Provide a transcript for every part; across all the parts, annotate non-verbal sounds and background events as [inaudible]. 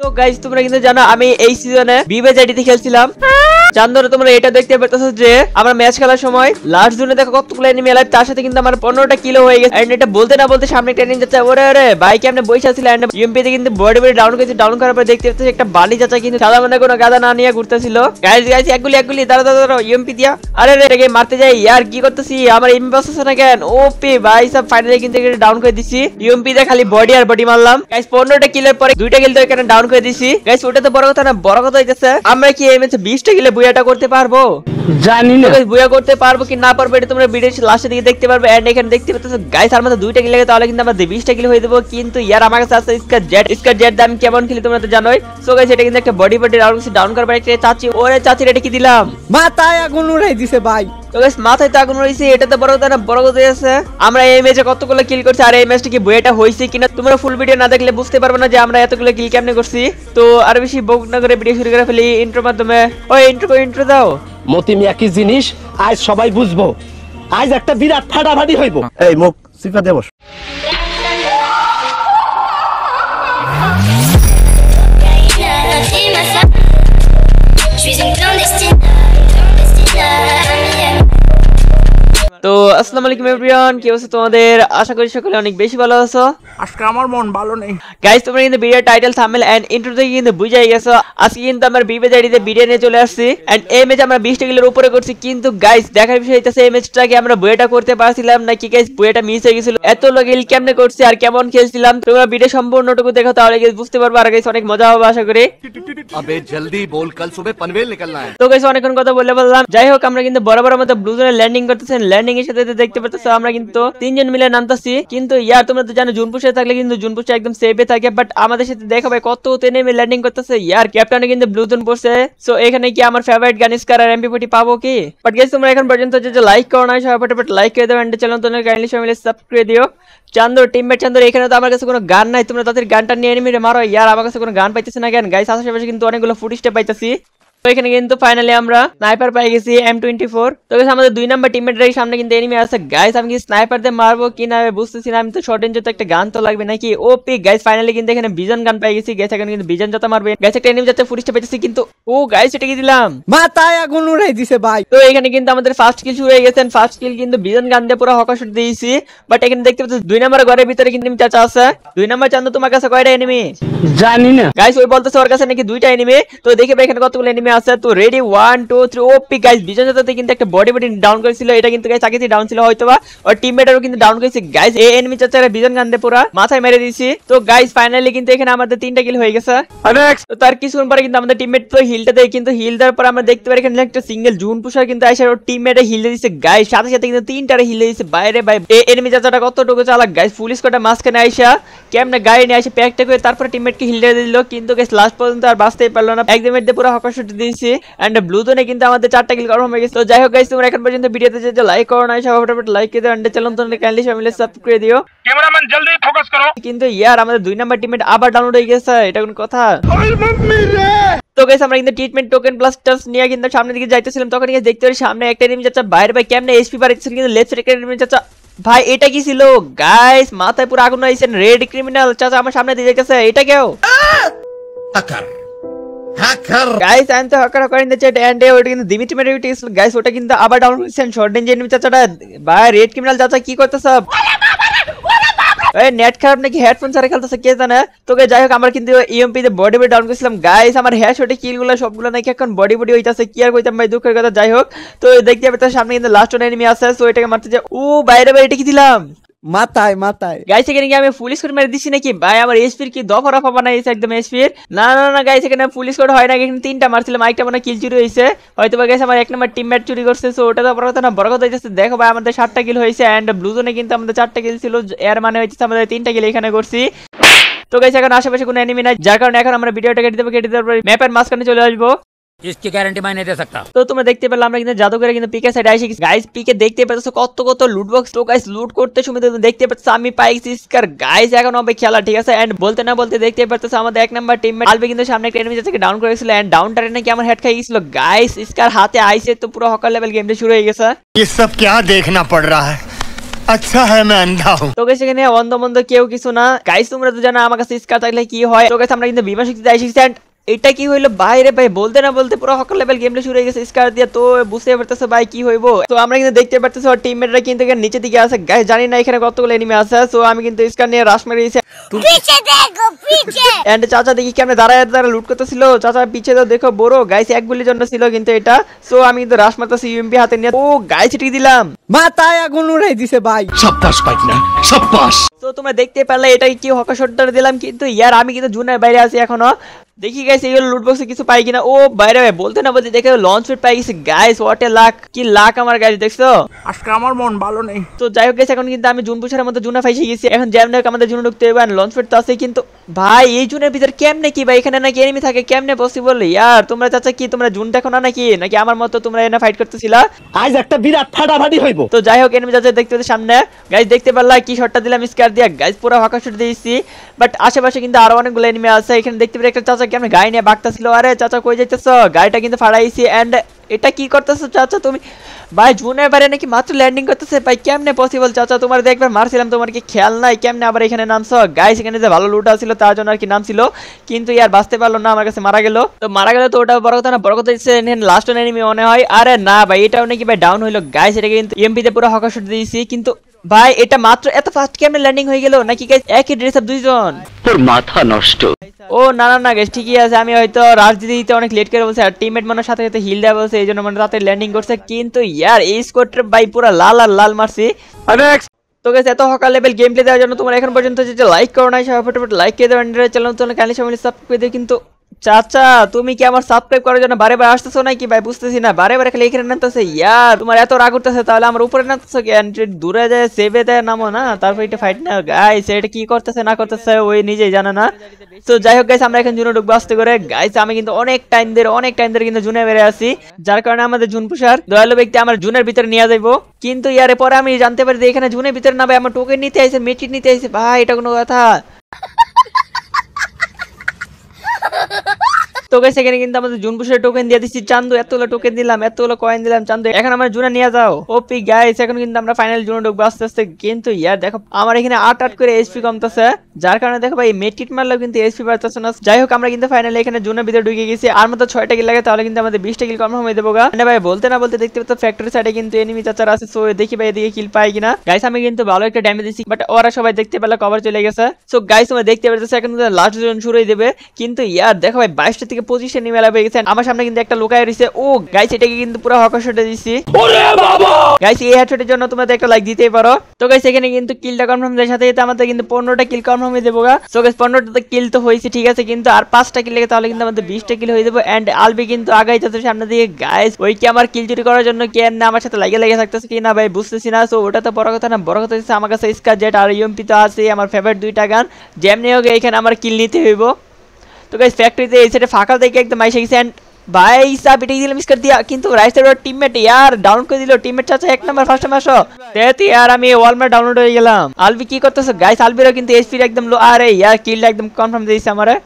তো গাইজ তোমরা কিন্তু জানো আমি এই সিজনে বিবে জাডিতে খেলছিলাম হ্যাঁ। চান্দরে তোমরা এটা দেখতে পেতেছো যে আমরা ম্যাচ খেলার সময় লাস্ট জোনে দেখো কতগুলো এনিমি লাইভ তার সাথে কিন্তু আমার পনেরোটা কিলো হয়ে গেছে এন্ড এটা বলতে না বলতে সামনে একটা এনিমি যাচ্ছে ওরে ওরে বাইকে আমি বসে আসছিল এন্ড ইউএমপি তে কিন্তু বডি বডি ডাউন করেছে ডাউন করার পর দেখতে পাচ্ছি একটা বালি যাচ্ছে কিন্তু সাদা মনে কোনো গাদা না নিয়ে ঘুরতেছিল গাইজ গাইজ একগুলি একগুলি দাঁড়া দাঁড়া দাঁড়া ইউএমপি দিয়া আরে রে রে মারতে যাই ইয়ার কি করতেছি আমার এমপি বসেছে না কেন ওপি ভাই সব ফাইনালি কিন্তু ডাউন করে দিছি ইউএমপি দা খালি বডি আর বডি মারলাম গাইজ পনেরোটা কিলের পরে দুইটা কিল তো এখানে ডাউন করে দিছি গাইজ ওটা তো বড় কথা না বড় কথা হইতেছে আমরা কি এমএস ম্যাচে বিশটা কিলো বুয়াটা করতে পারবো জানি না গাইস বুয়া করতে পারবো কি না পারবো এটা তোমরা লাস্টে দিকে দেখতে পারবে এন্ড এখানে দেখতে পাচ্ছ গাইস আর দুইটা তাহলে কিন্তু হয়ে দেবো কিন্তু ইয়ার আমার কাছে আছে দাম কেমন খেলি তোমরা তো জানোই সো গাইস এটা কিন্তু একটা বডি বডি আর ডাউন করবার একটা চাচি ওরে চাচির এটা কি দিলাম মাথায় আগুন উড়াই দিছে ভাই তো গাইস মাথায় তো আগুন রয়েছে এটাতে বড় কথা না বড় কথা আছে আমরা এই ম্যাচে কতগুলো কিল করছি আর এই ম্যাচটা কি বইটা হয়েছে কিনা তোমরা ফুল ভিডিও না দেখলে বুঝতে পারবে না যে আমরা এতগুলো কিল কেমনে করছি তো আর বেশি বক না করে ভিডিও শুরু করে ফেলি ইন্ট্রোর মাধ্যমে ও ইন্ট্রো ইন্ট্রো দাও মতি মিয়া কি জিনিস আজ সবাই বুঝবো আজ একটা বিরাট ফাটাফাটি হইব এই মুখ সিফা দেবস তো আসসালামু আলাইকুম এভরিওয়ান কি অবস্থা তোমাদের আশা করি সকলে অনেক বেশি ভালো আছো আজকে আমার মন ভালো নেই গাইস তোমরা কিন্তু video title thumbnail and intro দেখে কিন্তু বুঝাই গেছো আজকে কিন্তু আমরা বিবে জাইডিতে ভিডিও নিয়ে চলে আসছি এন্ড এই ম্যাচ আমরা 20 কিলোর উপরে করছি কিন্তু গাইস দেখার বিষয় হইতাছে এই ম্যাচটাকে আমরা বুয়েটা করতে পারছিলাম নাকি গাইস বুয়েটা মিস হয়ে গিয়েছিল এত লোক ইল কেমনে করছে আর কেমন খেলছিলাম তোমরা ভিডিও সম্পূর্ণটুকু দেখো তাহলে গাইস বুঝতে পারবে আর গাইস অনেক মজা হবে আশা করি আবে জলদি বল কাল সুবে পনভেল নিকলনা হ্যায় তো গাইস অনেকক্ষণ কথা বলে বললাম যাই হোক আমরা কিন্তু বরাবর বড় মতো ব্লু জোনে ল্যান্ডিং করতেছেন ল্যান্ডিং ট্রেনিং এর সাথে দেখতে পারতেছো আমরা কিন্তু তিনজন মিলে নামতেছি কিন্তু ইয়ার তোমরা তো জানো জুনপুর সাথে থাকলে কিন্তু জুনপুষে একদম সেফে থাকে বাট আমাদের সাথে দেখো ভাই কত উতে নেমে ল্যান্ডিং করতেছে ইয়ার ক্যাপ্টেনে কিন্তু ব্লু জোন পড়ছে সো এখানে কি আমার ফেভারিট গানিস্কার আর এমপি ফোর্টি পাবো কি বাট গেছি তোমরা এখন পর্যন্ত যে লাইক করো না সবাই ফটাফট লাইক করে এন্ড চ্যানেল তোমরা কাইন্ডলি সবাই মিলে সাবস্ক্রাইব করে দিও চান্দর টিমমেট চান্দর এখানে তো আমার কাছে কোনো গান নাই তোমরা তাদের গানটা নিয়ে এনিমিরে মারো ইয়ার আমার কাছে কোনো গান পাইতেছে না কেন গাইস আশেপাশে কিন্তু অনেকগুলো ফুটিস্টে পাইতেছি এখানে কিন্তু ফাইনালি আমরা স্নাইপার পাই গেছি এম টোয়েন্টি ফোর তো আমাদের দুই নাম্বার সামনে কিন্তু এনিমি আছে গাইস আমি কি মারবো কি না বুঝতেছি না আমি তো শর্ট রেঞ্জে তো একটা গান তো লাগবে নাকি ও পি গাইস ফাইনালি কিন্তু এখানে বিজন গান পাই গেছি গেছে কিন্তু বিজন মারবে গেছে একটা এনিমি যাতে পেয়েছি কিন্তু ও গাইস এটা কি দিলাম মাথায় আগুন উড়াই দিছে ভাই তো এখানে কিন্তু আমাদের ফার্স্ট কিল শুরু হয়ে গেছেন ফার্স্ট কিল কিন্তু বিজন গান দিয়ে পুরো হকা দিয়েছি বাট এখানে দেখতে পাচ্ছি দুই নাম্বার ঘরের ভিতরে কিন্তু চাচা আছে দুই নাম্বার চান্দু তোমার কাছে কয়টা এনিমি জানি না গাইস ওই বলতেছে ওর কাছে নাকি দুইটা এনিমি তো দেখে এখানে কতগুলো এনিমি আসা তো ready one two three OP guys কিন্তু একটা বডি বডি ডাউন করেছিল এটা কিন্তু গাইজ ডাউন ছিল হয়তো বা কিন্তু ডাউন করেছে গাইজ এ এনমি বিজন গান্ধে পুরা মাথায় মেরে দিয়েছি তো গাইজ ফাইনালি কিন্তু এখানে আমাদের তিনটা কিল হয়ে গেছে তার কিছুক্ষণ পরে কিন্তু আমাদের টিমমেট তো হিলটা দেয় কিন্তু হিল দেওয়ার পর আমরা দেখতে পারি এখানে একটা সিঙ্গেল জুন পুষার কিন্তু হিল দিয়েছে গাইজ সাথে সাথে কিন্তু তিনটারে হিল দিয়েছে বাইরে ভাই এ এনমি চাচাটা কতটুকু চালাক গাইজ পুলিশ কটা মাঝখানে আইসা কেমনে গাড়ি নিয়ে আসে প্যাকটা করে তারপরে টিমমেটকে হিল দিয়ে দিল কিন্তু গাইজ লাস্ট পর্যন্ত আর বাঁচতেই পারলো না একদম পুরো হকার দিয়েছি অ্যান্ড ব্লু জোনে কিন্তু আমাদের চারটা কিল কনফার্ম হয়ে গেছে তো যাই হোক গাইস তোমরা এখন পর্যন্ত ভিডিওতে যে লাইক করো না সব ফটাফট লাইক করে দিও অ্যান্ড চ্যানেল তো কাইন্ডলি সব মিলে সাবস্ক্রাইব করে দিও ক্যামেরাম্যান জলদি ফোকাস করো কিন্তু ইয়ার আমাদের দুই নাম্বার টিমমেট আবার ডাউনলোড হয়ে গেছে এটা কোন কথা তো গেছে আমরা কিন্তু ট্রিটমেন্ট টোকেন প্লাস টাস নিয়ে কিন্তু সামনের দিকে যাইতেছিলাম তখন গিয়ে দেখতে পারি সামনে একটা এনিমি যাচ্ছে বাইরে ভাই কেমনে এসপি পার বাড়িতেছিল কিন্তু লেফট সাইড একটা এনিমি যাচ্ছে ভাই এটা কি ছিল গাইস মাথায় পুরো আগুন হয়েছেন রেড ক্রিমিনাল চাচা আমার সামনে দিয়ে যাইতেছে এটা কেও আকার নেট খারাপ নাকি হেডফোন ছাড়া খেলতেছে কে জানে তোকে যাই হোক আমার কিন্তু ইএমপি তে বডি বডি ডাউন করেছিলাম গাইস আমার হ্যাঁ শটে কিলগুলো সবগুলো নাকি এখন বডি বডি হইতাছে কি আর কইতাম দুঃখের কথা যাই হোক তো দেখতে পাবে সামনে কিন্তু লাস্ট ওয়ান আছে এটাকে মারতে ও বাইরে বাইরে কি দিলাম মাথায় মাথায় গাইস এখানে কি আমি পুলিশ স্কোর মেরে দিছি নাকি ভাই আমার এসপির কি দফরা ফাপা নাই একদম এসপির না না না গাইস এখানে পুলিশ স্কোর হয় না এখানে তিনটা মারছিলাম মাইকটা মানে কিল চুরি হয়েছে হয়তো বা গাইস আমার এক নম্বর টিমমেট চুরি করছে সো ওটা তো বড় কথা না বড় কথা দেখো ভাই আমাদের সাতটা কিল হয়েছে অ্যান্ড ব্লু জোনে কিন্তু আমাদের চারটা কিল ছিল এর মানে হইতেছে আমাদের তিনটা কিল এখানে করছি তো গাইছে এখন আশেপাশে কোনো এনিমি নাই যার কারণে এখন আমরা ভিডিওটা কেটে দেবো কেটে দেওয়ার পর ম্যাপের মাঝখানে চলে আসবো इसकी গ্যারান্টি मैं नहीं दे सकता তো তোমরা দেখতে পেলাম আমরা কিন্তু জাদু করে কিন্তু পিকে সাইড আসি গাইস পিকে দেখতে পেতেছো কত কত লুট বক্স তো গাইস লুট করতে সময় তুমি দেখতে পেতেছো আমি পাইছি স্কার গাইস এখন হবে খেলা ঠিক আছে এন্ড বলতে না বলতে দেখতে পেতেছো আমাদের এক নাম্বার টিমমেট আলবে কিন্তু সামনে একটা এনিমি যাচ্ছে ডাউন করেছিল এন্ড ডাউন টারে নাকি আমার হেড খাই গিয়েছিল গাইস স্কার হাতে আইছে তো পুরো হকার লেভেল গেমটা শুরু হয়ে গেছে ये सब क्या देखना पड़ रहा है আচ্ছা হ্যাঁ আমি আন্ধা হুম তো গেছে এখানে অন্ধ মন্ধ কেউ কিছু না গাইস তোমরা তো জানো আমার কাছে স্কার থাকলে কি হয় তো গেছে আমরা কিন্তু বিমা শক্তি যাই শিখছি এটা কি হইলো বাইরে ভাই বলতে না বলতে পুরো হকার লেভেল গেমটা শুরু হয়ে গেছে স্কার দিয়ে তো বুঝতে পারতেছো ভাই কি হইবো তো আমরা কিন্তু দেখতে পারতেছো আর টিমমেটরা কিন্তু এখানে নিচে দিকে আছে গাইস জানি না এখানে কতগুলো এনিমি আছে সো আমি কিন্তু স্কার নিয়ে রাশ মেরেছি পিছে দেখো পিছে এন্ড চাচা দেখি দাঁড়ায় লুট করতেছিল চাচা পিছে দেখো বড় গাইস এক গুলির জন্য ছিল কিন্তু এটা সো আমি কিন্তু রাশ হাতে নিয়ে ও গাইস এটি দিলাম মাথায় আগুন উড়াই দিছে ভাই সাব্বাস পাই না তো তোমরা দেখতে পারলে এটা কি হকার দিলাম কিন্তু ইয়ার আমি কিন্তু জুনের বাইরে আছি এখনো देखिए गाइस ये लूट बॉक्स से किसी पाई की ना ओ বাইরে ভাই বলতে না বলতে দেখে লঞ্চ পেট পাই গেছে গাইস হোয়াট এ লাক কি লাক আমার গাইস দেখছো আজকে আমার মন ভালো নেই তো যাই হোক গাইস এখন কিন্তু আমি জুন পুষার মতো জুনা ফাইসে গেছি এখন জ্যাম নাকি আমাদের জুনে ঢুকতে হবে লঞ্চ পেট তো আছে কিন্তু ভাই এই জুনের ভিতর কেমনে কি ভাই এখানে নাকি এনিমি থাকে কেমনে পসিবল ইয়ার তোমরা চাচা কি তোমরা জুন দেখো না নাকি নাকি আমার মতো তোমরা এনে ফাইট করতেছিলা আজ একটা বিরাট ফাটাফাটি হইব তো যাই হোক এনিমি চাচা দেখতে হচ্ছে সামনে গাইস দেখতে পারলা কি শটটা দিলাম স্কার দিয়া গাইস পুরো হকা শট দিয়েছি বাট আশেপাশে কিন্তু আরো অনেকগুলো এনিমি আছে এখানে দেখতে পারি একটা চাচা কি আপনি গাড়ি নিয়ে বাগতাছিল আরে চাচা কই যাইতেছ গাড়িটা কিন্তু ফাড়াইছি অ্যান্ড এটা কি করতেছো চাচা তুমি ভাই জুনের বাইরে নাকি মাত্র ল্যান্ডিং করতেছে ভাই কেমনে পসিবল চাচা তোমার দেখবে মারছিলাম তোমার কি খেয়াল নাই কেমনে আবার এখানে নামছো গাই এখানে যে ভালো লুট ছিল তার জন্য আর কি নামছিল কিন্তু ইয়ার বাঁচতে পারলো না আমার কাছে মারা গেল তো মারা গেল তো ওটা বড় কথা না বড় কথা দিচ্ছে লাস্ট মনে হয় আরে না ভাই এটাও নাকি ভাই ডাউন হইলো গাই এটা কিন্তু এমপিতে পুরো হকাশুট দিয়েছি কিন্তু ভাই এটা মাত্র এত ফাস্ট কি আমরা ল্যান্ডিং হয়ে গেল নাকি গাইস একই ড্রেস আপ দুইজন তোর মাথা নষ্ট ও না না না গাইস ঠিকই আছে আমি হয়তো রাজ দিতে দিতে অনেক লেট করে বলছে আর টিমমেট মানে সাথে সাথে হিল দেয়া বলছে এইজন্য মানে রাতে ল্যান্ডিং করছে কিন্তু ইয়ার এই স্কোয়াডটা ভাই পুরো লাল আর লাল মারছি তো গেছে এত হকার লেভেল গেম প্লে দেওয়ার জন্য তোমরা এখন পর্যন্ত যে লাইক করো নাই সবাই ফটাফট লাইক করে দেবেন চ্যানেল চ্যানেল কাইন্ডলি সবাই সাবস্ক্রাইব করে কিন্তু চাচা তুমি কি আমার সাবস্ক্রাইব করার জন্য বারে বারে আসতেছো নাকি ভাই বুঝতেছি না বারে বারে খালি এখানে নামতেছে ইয়ার তোমার এত রাগ উঠতেছে তাহলে আমার উপরে নামতেছো কেন দূরে যায় সেভে দেয় নামো না তারপর এটা ফাইট না গাইস এটা কি করতেছে না করতেছে ওই নিজেই জানে না তো যাই হোক গাইস আমরা এখন জুনে ঢুকবো আসতে করে গাইস আমি কিন্তু অনেক টাইম ধরে অনেক টাইম ধরে কিন্তু জুনে বেড়ে আছি যার কারণে আমাদের জুন পুষার দয়ালু ব্যক্তি আমার জুনের ভিতরে নিয়ে যাইবো কিন্তু ইয়ারে পরে আমি জানতে পারি যে এখানে জুনের ভিতরে না ভাই আমার টোকেন নিতে আইসে মেট্রিক নিতে আইসে ভাই এটা কোনো কথা তো গাইস এখানে কিন্তু আমাদের জুন জুনপুষের টোকেন দিয়ে দিচ্ছি চান্দু এতগুলো টোকেন দিলাম এতগুলো কয়েন দিলাম চান্দু এখন আমরা জুনা নিয়ে যাও ওপি গাইস এখন কিন্তু আমরা ফাইনাল জুনে ঢুকবো আস্তে আস্তে কিন্তু ইয়ার দেখো আমার এখানে আট আট করে এসপি কমতেছে যার কারণে দেখো ভাই মেট্রিট মারলেও কিন্তু এসপি বাড়তেছে না যাই হোক আমরা কিন্তু ফাইনালি এখানে জুনের ভিতরে ঢুকে গেছি আর মতো ছয়টা কিল লাগে তাহলে কিন্তু আমাদের বিশটা কিল কনফার্ম হয়ে দেবো গা মানে ভাই বলতে না বলতে দেখতে পাচ্ছ ফ্যাক্টরি সাইডে কিন্তু এনিমি চাচার আছে সো দেখি ভাই এদিকে কিল পাই কিনা গাইস আমি কিন্তু ভালো একটা ড্যামেজ দিচ্ছি বাট ওরা সবাই দেখতে পেলে কভার চলে গেছে সো গাইস তোমরা দেখতে পাচ্ছ এখন লাস্ট জোন শুরু হয়ে দেবে কিন্তু ইয়ার দেখো ভাই বাইশটা থেকে থেকে পজিশন নিয়ে মেলা পেয়েছেন আমার সামনে কিন্তু একটা লোকায় রয়েছে ও গাইস এটাকে কিন্তু পুরো হকাশটা দিচ্ছি গাইস এই হ্যাডশটের জন্য তোমরা একটা লাইক দিতেই পারো তো গাইস এখানে কিন্তু কিলটা কনফার্ম এর সাথে আমাদের কিন্তু 15টা কিল কনফার্ম হয়ে দেবো সো গাইস তো কিল তো হয়েছে ঠিক আছে কিন্তু আর পাঁচটা কিল লাগে তাহলে কিন্তু আমাদের বিশটা কিল হয়ে যাবো অ্যান্ড আলবি কিন্তু আগাই যাচ্ছে সামনে দিয়ে গাইস ওই কি আমার কিল চুরি করার জন্য কে না আমার সাথে লাগে লাগে থাকতেছে কি না ভাই বুঝতেছি না সো ওটা তো বড় কথা না বড় কথা হচ্ছে আমার কাছে স্কার জেট আর ইএমপি তো আছে আমার ফেভারিট দুইটা গান যেমনি হোক এখানে আমার কিল নিতে হইব তো গাইস ফ্যাক্টরিতে এই সাইডে ফাঁকা দেখে একদম आइशा গেছে एंड ভাই সাহ এটা দিলে মিস করে দিয়া কিন্তু রাইস এর টিমমেট ইয়ার ডাউন করে দিল টিমমেট চাচা এক নাম্বার ফার্স্ট টাইম আসো তেতি ইয়ার আমি ওয়ালমার ডাউনলোড হয়ে গেলাম আলবি কি করতেছো গাইস আলবিরও কিন্তু এসপি একদম লো আরে ইয়ার কিলটা একদম কনফার্ম দিয়েছে আমারে [laughs]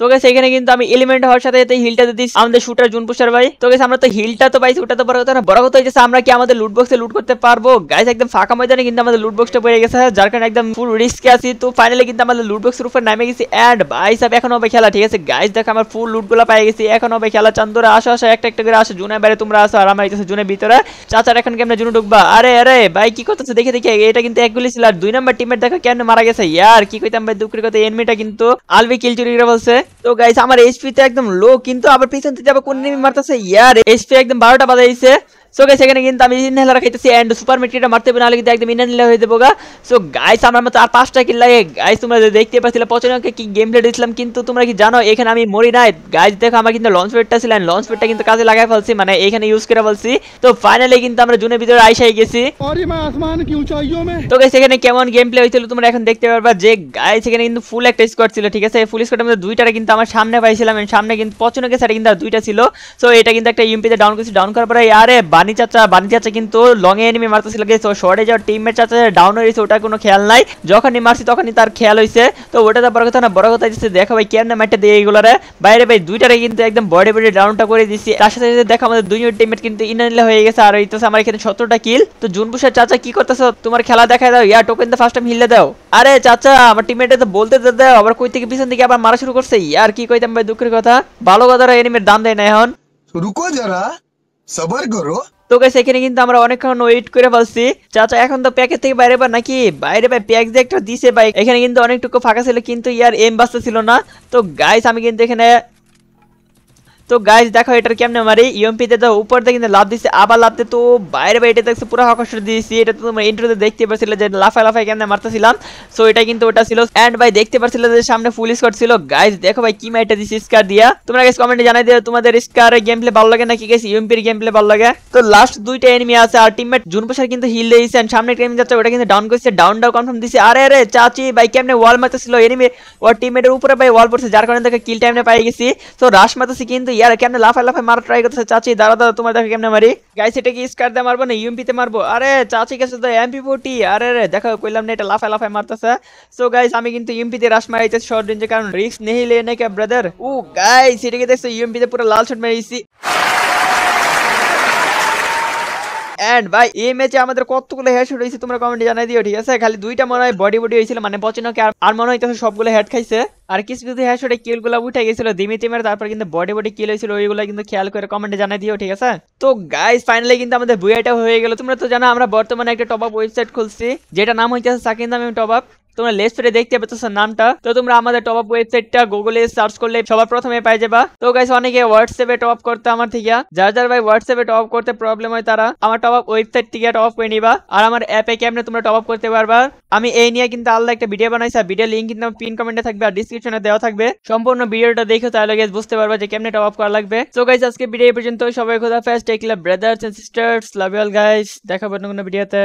তো গেছে এখানে কিন্তু আমি এলিমেন্ট হওয়ার সাথে সাথে হিলটা দিচ্ছি আমাদের শুটার জুন পুষার ভাই তো গেছে আমরা তো হিলটা তো পাইছি ওটা তো বড় কথা না বড় কথা হয়েছে আমরা কি আমাদের লুট বক্সে লুট করতে পারবো গাইস একদম ফাঁকা ময়দানে কিন্তু আমাদের লুট বক্সটা পড়ে গেছে যার কারণে একদম ফুল রিস্কে আছি তো ফাইনালি কিন্তু আমাদের লুট বক্সের উপর নামে গেছি অ্যান্ড ভাই সাহেব এখন হবে খেলা ঠিক আছে গাইস দেখো আমার ফুল লুটগুলো পাই গেছি এখন হবে খেলা চান্দরা আসো আসো একটা একটা করে আসো জুনে বাইরে তোমরা আসো আর আমার কাছে জুনের ভিতরে চাচার এখন কেমন জুনে ঢুকবা আরে আরে ভাই কি করতেছে দেখে দেখে এটা কিন্তু এক গুলি ছিল আর দুই নাম্বার টিমের দেখো কেন মারা গেছে ইয়ার কি কইতাম ভাই দুঃখের কথা এনমিটা কিন্তু আলবি কিল চুরি করে বলছে তো গাইস আমার এইচপি তে একদম লো কিন্তু আবার পিছন থেকে আবার কোন নেমে মারতেছে ইয়ার এইচপি একদম বারোটা বাজাইছে সো গাইস এখানে কিন্তু আমি ইনহেলার খাইতেছি এন্ড সুপার মেট্রিটা মারতে পারি নাহলে কিন্তু একদম ইনহেলার হয়ে যাবো সো গাইস আমার মতো আর পাঁচটা কিল লাগে গাইস তোমরা দেখতে পাচ্ছিলে পচনকে কি গেম প্লে দিয়েছিলাম কিন্তু তোমরা কি জানো এখানে আমি মরি নাই গাইস দেখো আমার কিন্তু লঞ্চ প্যাডটা ছিল এন্ড লঞ্চ প্যাডটা কিন্তু কাজে লাগাই ফেলছি মানে এখানে ইউজ করে ফেলছি তো ফাইনালি কিন্তু আমরা জুনের ভিতরে আইসাই গেছি তো গাইস এখানে কেমন গেম প্লে হয়েছিল তোমরা এখন দেখতে পারবা যে গাইস এখানে কিন্তু ফুল একটা স্কোয়াড ছিল ঠিক আছে ফুল স্কোয়াডের মধ্যে দুইটারে কিন্তু আমার সামনে পাইছিলাম সামনে কিন্তু পচনকে সাইডে কিন্তু দুইটা ছিল সো এটা কিন্তু একটা ইউএমপিতে ডাউন করছি ডাউন করার পরে আরে বানি চাচা বানি চাচা কিন্তু লং এ এনিমি মারতেছিল গেছে শর্টে যাওয়ার টিমের চাচা ডাউন হয়েছে ওটা কোনো খেয়াল নাই যখনই মারছি তখনই তার খেয়াল হয়েছে তো ওটা তো বড় কথা না বড় কথা দিচ্ছে দেখো ভাই কেমন ম্যাটটা দিয়ে এগুলোরে বাইরে ভাই দুইটারে কিন্তু একদম বডি বডি ডাউনটা করে দিচ্ছি তার সাথে সাথে দেখো আমাদের দুইজন টিমমেট কিন্তু ইনানিলে হয়ে গেছে আর হইতেছে আমার এখানে সতেরোটা কিল তো জুনবুসের চাচা কি করতেছো তোমার খেলা দেখায় দাও ইয়া টোকেন দা ফার্স্ট টাইম হিলে দাও আরে চাচা আমার টিমমেটে তো বলতে দাও আবার কই থেকে পিছন থেকে আবার মারা শুরু করছে ইয়ার কি কইতাম ভাই দুঃখের কথা ভালো কথাটা এনিমের দাম দেয় না এখন রুকো যারা সবার করো তো গাছ এখানে কিন্তু আমরা অনেকক্ষণ ওয়েট করে ফেলছি চাচা এখন তো প্যাকেট থেকে বাইরে বা নাকি বাইরে ভাই প্যাক দিয়ে একটা দিছে ভাই এখানে কিন্তু অনেকটুকু ফাঁকা ছিল কিন্তু ইয়ার এম বাসটা ছিল না তো গাইস আমি কিন্তু এখানে তো গাইজ দেখো এটার কেমনে মারি e তে তো উপর দিয়ে কিন্তু লাভ দিচ্ছে আবার লাভতে তো বাইরে বাইরে দেখছো পুরো হকশট দিয়েছি এটা তো তোমরা ইন্ট্রোতে দেখতে পারছিলে যে লাফা লাফায় কেমনে মারতেছিলাম সো এটা কিন্তু ওটা ছিল অ্যান্ড ভাই দেখতে পারছিলে যে সামনে ফুল স্কোর ছিল গাইজ দেখো ভাই কি মাইটা দিছি স্কার দিয়া তোমরা গাইজ কমেন্টে জানাই দিও তোমাদের স্কারের গেম প্লে ভালো লাগে নাকি গাইজ ইএমপির গেম প্লে ভালো লাগে তো লাস্ট দুইটা এনিমি আছে আর টিমমেট জুন পোশার কিন্তু হিল দিয়েছে অ্যান্ড সামনে টিম যাচ্ছে ওটা কিন্তু ডাউন করছে ডাউন ডাউন কনফার্ম দিছে আরে আরে চাচি ভাই কেমনে ওয়াল মারতেছিল এনিমি ওর টিমমেটের উপরে ভাই ওয়াল পড়ছে যার কারণে তাকে কিল টাইমে পাই গেছি তো রাশ মারতেছি কিন্তু ইয়ার কেমনে লাফায় লাফায় মারা ট্রাই করতেছে চাচি দাদা দাদা তোমার দেখো কেমনে মারি গাইস এটা কি স্কার দিয়ে মারবো না ইউএমপিতে মারবো আরে চাচি কাছে তো এমপি ফোর্টি আরে রে দেখো কইলাম না এটা লাফায় লাফায় মারতেছে সো গাইস আমি কিন্তু ইউএমপিতে রাশ মারাইতেছি শর্ট রেঞ্জে কারণ রিস্ক নেই লে নাকি ব্রাদার ও গাইস এটা কি দেখছো ইউএমপিতে পুরো লাল শট মেরেছি এন্ড ভাই এই ম্যাচে আমাদের কতগুলো হেড শট হয়েছে তোমরা কমেন্টে জানাই দিও ঠিক আছে খালি দুইটা মনে হয় বডি বডি হয়েছিল মানে বচনকে আর মনে হয় সবগুলো হেড খাইছে আর কিছু কিছু হ্যাঁ কিল গুলা উঠে গেছিল দিমি টিমের তারপর কিন্তু বডি বডি কিল হয়েছিল ওইগুলো কিন্তু খেয়াল করে কমেন্টে জানাই দিও ঠিক আছে তো গাইস ফাইনালি কিন্তু আমাদের বুয়াটা হয়ে গেল তোমরা তো জানো আমরা বর্তমানে একটা টপ আপ ওয়েবসাইট খুলছি যেটা নাম হইতেছে সাকিন দাম টপ আপ তোমরা লেস সাইডে দেখতে পাচ্ছ নামটা তো তোমরা আমাদের টপ আপ ওয়েবসাইটটা গুগলে সার্চ করলে সবার প্রথমে পাই যাবা তো গাইস অনেকে হোয়াটসঅ্যাপে টপ করতে আমার থেকে যার যার ভাই হোয়াটসঅ্যাপে টপ করতে প্রবলেম হয় তারা আমার টপ আপ ওয়েবসাইট থেকে টপ করে নিবা আর আমার অ্যাপে কেমনে তোমরা টপ আপ করতে পারবা আমি এই নিয়ে কিন্তু আলাদা একটা ভিডিও বানাইছি আর ভিডিও লিঙ্ক কিন্তু পিন কমেন্টে থাকবে আর ডিসক্রিপশনে দেওয়া থাকবে সম্পূর্ণ ভিডিওটা দেখে তাহলে গেস বুঝতে পারবা যে কেমনে টপ আপ করা লাগবে তো গাইস আজকে ভিডিও পর্যন্ত সবাই খোদা ফেস্ট take love brothers and sisters love you all guys দেখাবো অন্য কোনো ভিডিওতে